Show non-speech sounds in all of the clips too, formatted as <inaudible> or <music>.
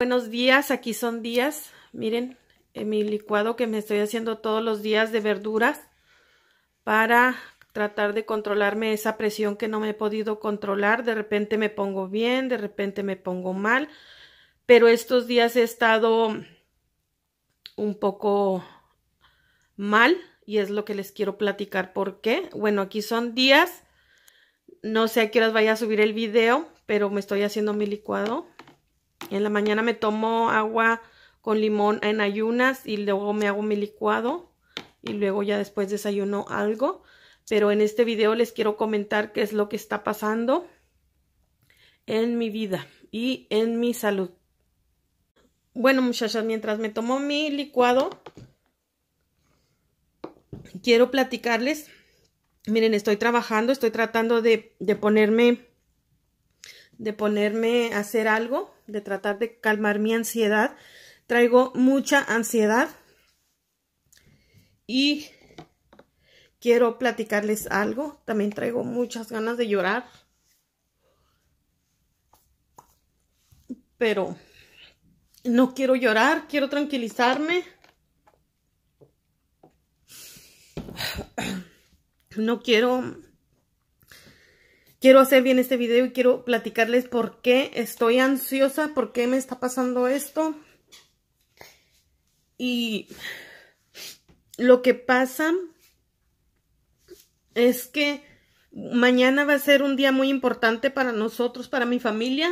Buenos días, aquí son días, miren, en eh, mi licuado que me estoy haciendo todos los días de verduras para tratar de controlarme esa presión que no me he podido controlar, de repente me pongo bien, de repente me pongo mal, pero estos días he estado un poco mal y es lo que les quiero platicar por qué. Bueno, aquí son días, no sé a qué horas vaya a subir el video, pero me estoy haciendo mi licuado en la mañana me tomo agua con limón en ayunas y luego me hago mi licuado y luego ya después desayuno algo. Pero en este video les quiero comentar qué es lo que está pasando en mi vida y en mi salud. Bueno, muchachas, mientras me tomo mi licuado, quiero platicarles. Miren, estoy trabajando, estoy tratando de, de ponerme de ponerme a hacer algo, de tratar de calmar mi ansiedad. Traigo mucha ansiedad y quiero platicarles algo. También traigo muchas ganas de llorar. Pero no quiero llorar, quiero tranquilizarme. No quiero quiero hacer bien este video y quiero platicarles por qué estoy ansiosa, por qué me está pasando esto. Y lo que pasa es que mañana va a ser un día muy importante para nosotros, para mi familia.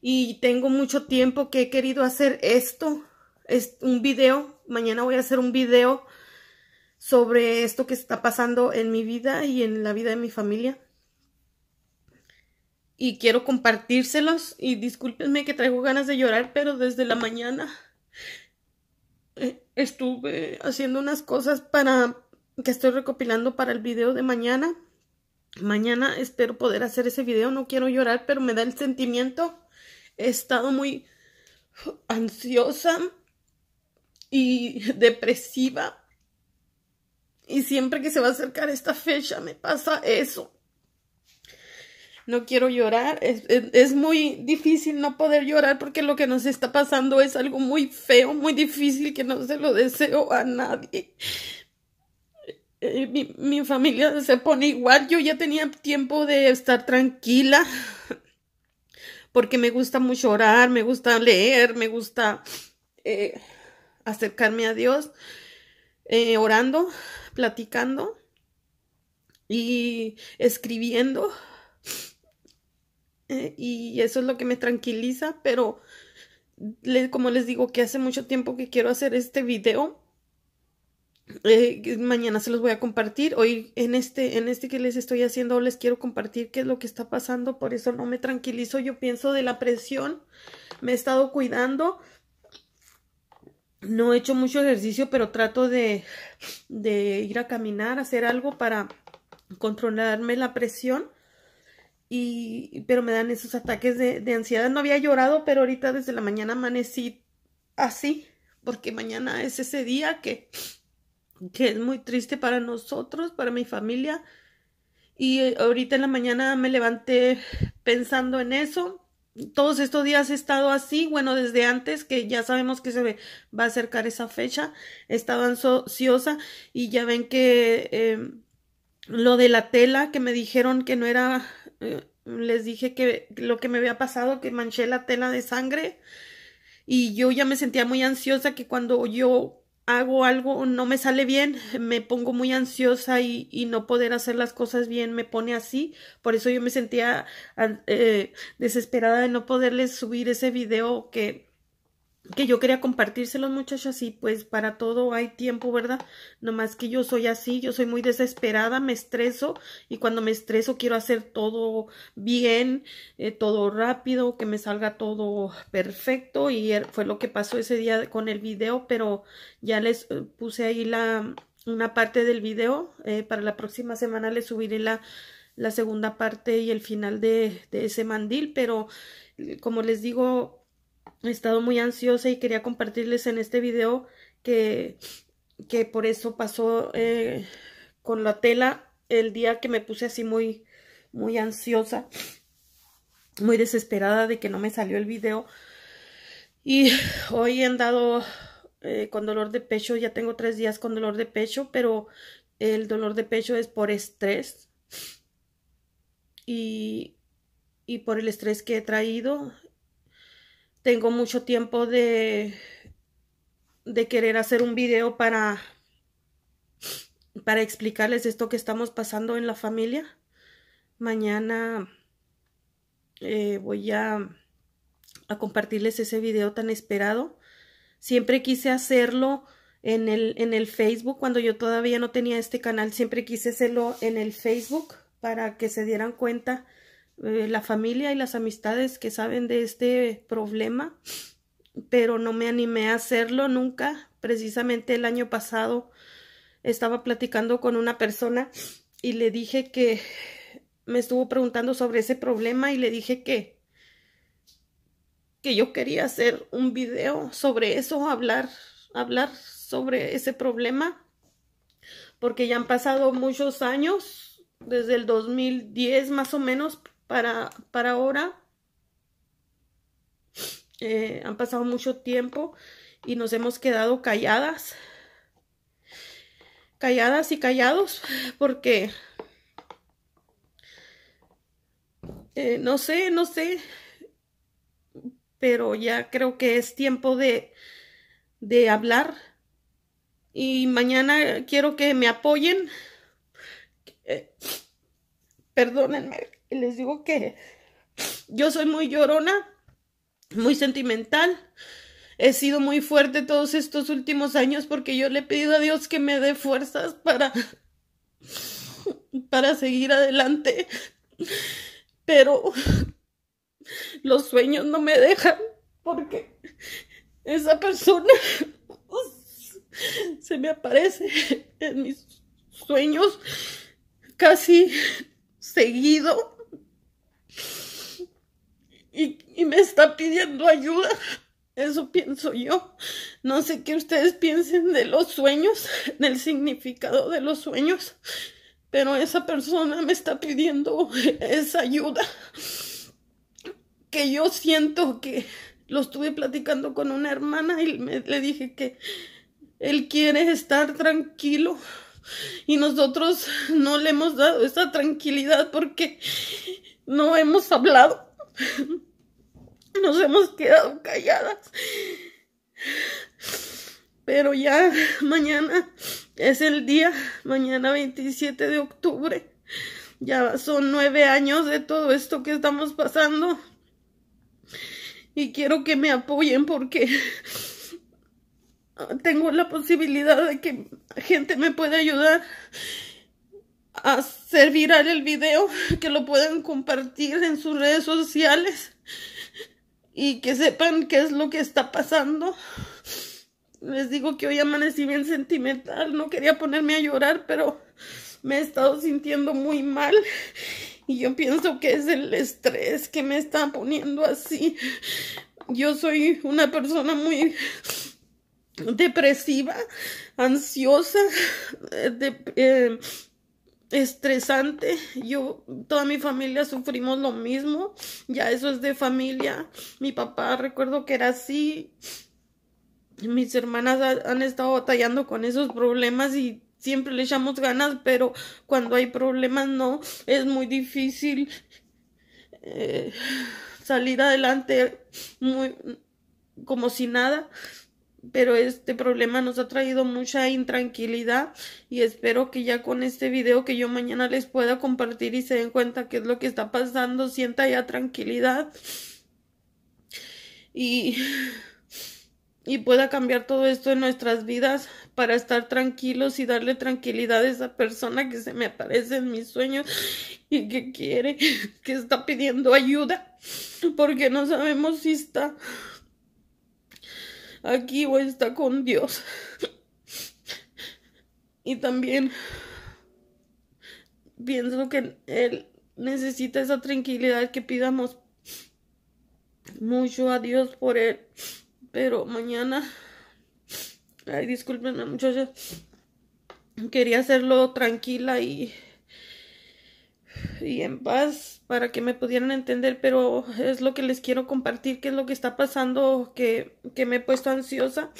Y tengo mucho tiempo que he querido hacer esto, es un video. Mañana voy a hacer un video sobre esto que está pasando en mi vida y en la vida de mi familia. Y quiero compartírselos y discúlpenme que traigo ganas de llorar, pero desde la mañana eh, estuve haciendo unas cosas para que estoy recopilando para el video de mañana. Mañana espero poder hacer ese video, no quiero llorar, pero me da el sentimiento. He estado muy ansiosa y depresiva y siempre que se va a acercar esta fecha me pasa eso. No quiero llorar. Es, es, muy difícil no poder llorar porque lo que nos está pasando es algo muy feo, muy difícil que no se lo deseo a nadie. Eh, mi, mi familia se pone igual. Yo ya tenía tiempo de estar tranquila porque me gusta mucho orar, me gusta leer, me gusta eh, acercarme a Dios eh, orando platicando y escribiendo. Eh, y eso es lo que me tranquiliza, pero como les digo que hace mucho tiempo que quiero hacer este video. Eh, mañana se los voy a compartir. Hoy en este, en este que les estoy haciendo, les quiero compartir qué es lo que está pasando. Por eso no me tranquilizo. Yo pienso de la presión. Me he estado cuidando no he hecho mucho ejercicio, pero trato de, ir a caminar, hacer algo para controlarme la presión. Y, pero me dan esos ataques de, ansiedad. No había llorado, pero ahorita desde la mañana amanecí así, porque mañana es ese día que, que es muy triste para nosotros, para mi familia. Y eh, ahorita en la mañana me levanté pensando en eso todos estos días he estado así, bueno, desde antes que ya sabemos que se va a acercar esa fecha, estaba ansiosa y ya ven que em, lo de la tela que me dijeron que no era, eh, les dije que lo que me había pasado, que manché la tela de sangre y yo ya me sentía muy ansiosa que cuando yo hago algo, no me sale bien, me pongo muy ansiosa y, y, no poder hacer las cosas bien me pone así. Por eso yo me sentía eh, desesperada de no poderles subir ese video que que yo quería compartírselos, muchachos y pues para todo hay tiempo, ¿verdad? Nomás que yo soy así, yo soy muy desesperada, me estreso y cuando me estreso quiero hacer todo bien, eh, todo rápido, que me salga todo perfecto y er, fue lo que pasó ese día con el video, pero ya les eh, puse ahí la una parte del video, eh, para la próxima semana les subiré la, la segunda parte y el final de ese mandil, pero como les digo, he estado muy ansiosa y quería compartirles en este video que, que por eso pasó eh, con la tela el día que me puse así muy, muy ansiosa, muy desesperada de que no me salió el video. Y hoy he andado eh, con dolor de pecho, ya tengo tres días con dolor de pecho, pero el dolor de pecho es por estrés. Y, y por el estrés que he traído, tengo mucho tiempo de, de querer hacer un video para, para explicarles esto que estamos pasando en la familia. Mañana eh, voy a, a compartirles ese video tan esperado. Siempre quise hacerlo en el, en el Facebook, cuando yo todavía no tenía este canal, siempre quise hacerlo en el Facebook para que se dieran cuenta eh, la familia y las amistades que saben de este problema, pero no me animé a hacerlo nunca. Precisamente el año pasado estaba platicando con una persona y le dije que me estuvo preguntando sobre ese problema y le dije que que yo quería hacer un video sobre eso, hablar, hablar sobre ese problema, porque ya han pasado muchos años, desde el 2010 más o menos, para, ahora. Eh, han pasado mucho tiempo y nos hemos quedado calladas. Calladas y callados <laughs> porque... Eh, no sé, no sé. Pero ya creo que es tiempo de, de hablar. Y mañana quiero que me apoyen. Eh, perdónenme les digo que yo soy muy llorona, muy sentimental. He sido muy fuerte todos estos últimos años porque yo le he pedido a Dios que me dé fuerzas para para seguir adelante. Pero los sueños no me dejan porque esa persona se me aparece en mis sueños casi seguido y, me está pidiendo ayuda. Eso pienso yo. No sé qué ustedes piensen de los sueños, <laughs> del significado de los sueños, pero esa persona me está pidiendo <laughs> esa ayuda que yo siento que lo estuve platicando con una hermana y le dije que él quiere estar tranquilo y nosotros <laughs> no le hemos dado esa tranquilidad porque no hemos hablado <laughs> Nos hemos quedado calladas. Pero ya mañana es el día, mañana 27 de octubre. Ya son nueve años de todo esto que estamos pasando. Y quiero que me apoyen porque tengo la posibilidad de que gente me pueda ayudar a hacer virar el video, <laughs> que lo puedan compartir en sus redes sociales y que sepan qué es lo que está pasando. Les digo que hoy amanecí bien sentimental, no quería ponerme a llorar, pero me he estado sintiendo muy mal y yo pienso que es el estrés que me está poniendo así. Yo soy una persona muy depresiva, ansiosa, eh, eh, estresante. Yo, toda mi familia sufrimos lo mismo. Ya eso es de familia. Mi papá recuerdo que era así. Mis hermanas han estado batallando con esos problemas y siempre le echamos ganas, pero cuando hay problemas no, es muy difícil eh, salir adelante muy como si nada pero este problema nos ha traído mucha intranquilidad y espero que ya con este video que yo mañana les pueda compartir y se den cuenta qué es lo que está pasando, sienta ya tranquilidad y, y pueda cambiar todo esto en nuestras vidas para estar tranquilos y darle tranquilidad a esa persona que se me aparece en mis sueños y que quiere, que está pidiendo ayuda porque no sabemos si está aquí voy a con Dios. Y también pienso que Él necesita esa tranquilidad que pidamos mucho a Dios por Él. Pero mañana, ay, disculpen la quería hacerlo tranquila y y en paz para que me pudieran entender, pero es lo que les quiero compartir, qué es lo que está pasando, que, que me he puesto ansiosa.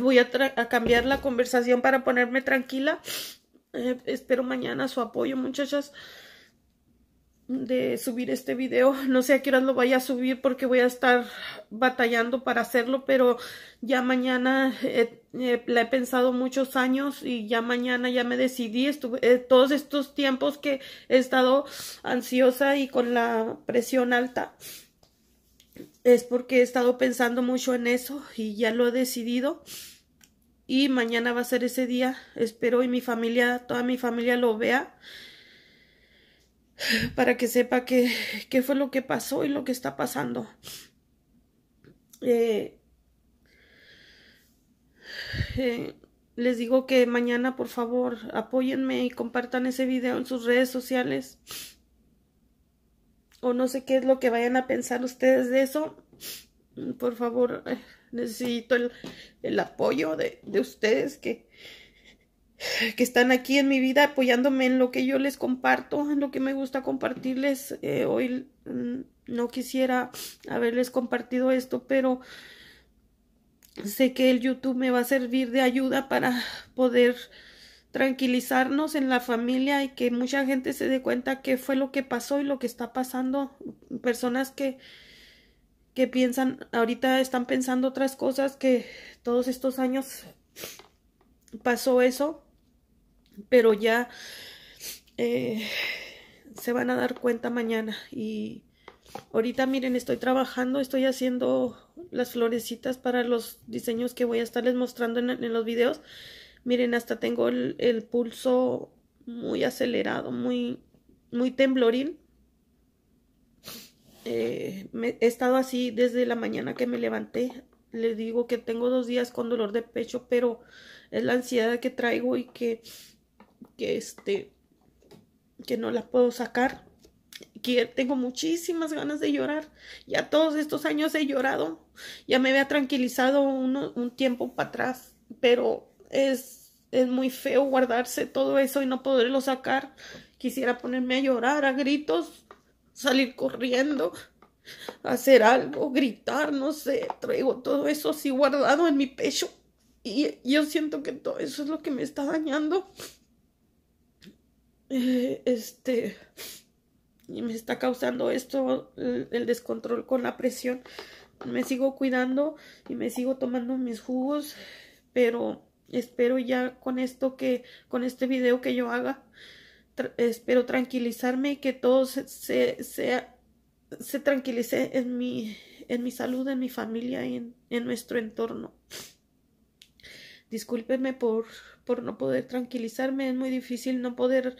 Voy a, a cambiar la conversación para ponerme tranquila. Eh, espero mañana su apoyo, muchachas de subir este video. No sé a qué hora lo vaya a subir porque voy a estar batallando para hacerlo, pero ya mañana eh, eh, la he pensado muchos años y ya mañana ya me decidí. Estuve, eh, todos estos tiempos que he estado ansiosa y con la presión alta es porque he estado pensando mucho en eso y ya lo he decidido. Y mañana va a ser ese día, espero y mi familia, toda mi familia lo vea para que sepa qué que fue lo que pasó y lo que está pasando. Eh, eh, les digo que mañana, por favor, apóyenme y compartan ese video en sus redes sociales. O no sé qué es lo que vayan a pensar ustedes de eso. Por favor, eh, necesito el, el apoyo de, de ustedes que que están aquí en mi vida apoyándome en lo que yo les comparto, en lo que me gusta compartirles. Eh, hoy mm, no quisiera haberles compartido esto, pero sé que el YouTube me va a servir de ayuda para poder tranquilizarnos en la familia y que mucha gente se dé cuenta qué fue lo que pasó y lo que está pasando. Personas que, que piensan, ahorita están pensando otras cosas que todos estos años pasó eso pero ya eh, se van a dar cuenta mañana y ahorita miren estoy trabajando estoy haciendo las florecitas para los diseños que voy a estarles mostrando en, los videos miren hasta tengo el, pulso muy acelerado muy muy temblorín eh, he estado así desde la mañana que me levanté les digo que tengo dos días con dolor de pecho pero es la ansiedad que traigo y que que este que no la puedo sacar. Que tengo muchísimas ganas de llorar. Ya todos estos años he llorado. Ya me había tranquilizado un tiempo para atrás. Pero es, es muy feo guardarse todo eso y no poderlo sacar. Quisiera ponerme a llorar a gritos, salir corriendo, hacer algo, gritar, no sé. Traigo todo eso así guardado en mi pecho. Y yo siento que todo eso es lo que me está dañando. Eh, este este, me está causando esto, el, descontrol con la presión. Me sigo cuidando y me sigo tomando mis jugos, pero espero ya con esto que, con este video que yo haga, espero tranquilizarme y que todo se, sea se, tranquilice en mi, en mi salud, en mi familia y en, en nuestro entorno. Discúlpeme por, por no poder tranquilizarme, es muy difícil no poder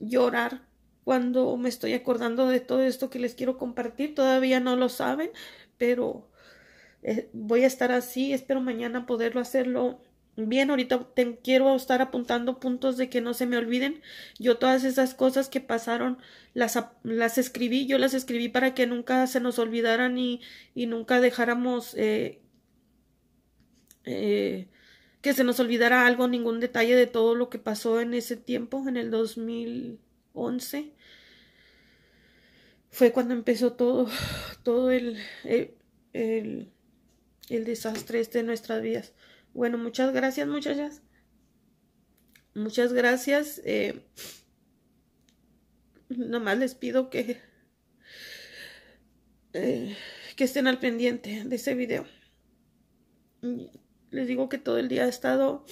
llorar cuando me estoy acordando de todo esto que les quiero compartir. Todavía no lo saben, pero eh, voy a estar así. Espero mañana poderlo hacerlo bien. Ahorita te quiero estar apuntando puntos de que no se me olviden. Yo todas esas cosas que pasaron las, las escribí. Yo las escribí para que nunca se nos olvidaran y, y nunca dejáramos eh, eh, que se nos olvidara algo, ningún detalle de todo lo que pasó en ese tiempo, en el 2011. Fue cuando empezó todo, <sighs> todo eh, el, el, desastre de este nuestras vidas. Bueno, muchas gracias muchachas. Muchas gracias. Eh, nomás les pido que, eh, que estén al pendiente de ese video les digo que todo el día he estado,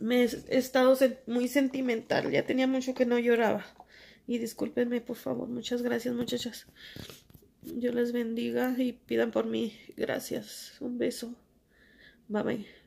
me he estado muy sentimental, ya tenía mucho que no lloraba. Y discúlpenme, por favor, muchas gracias muchachas. Yo les bendiga y pidan por mí. Gracias. Un beso. Bye bye.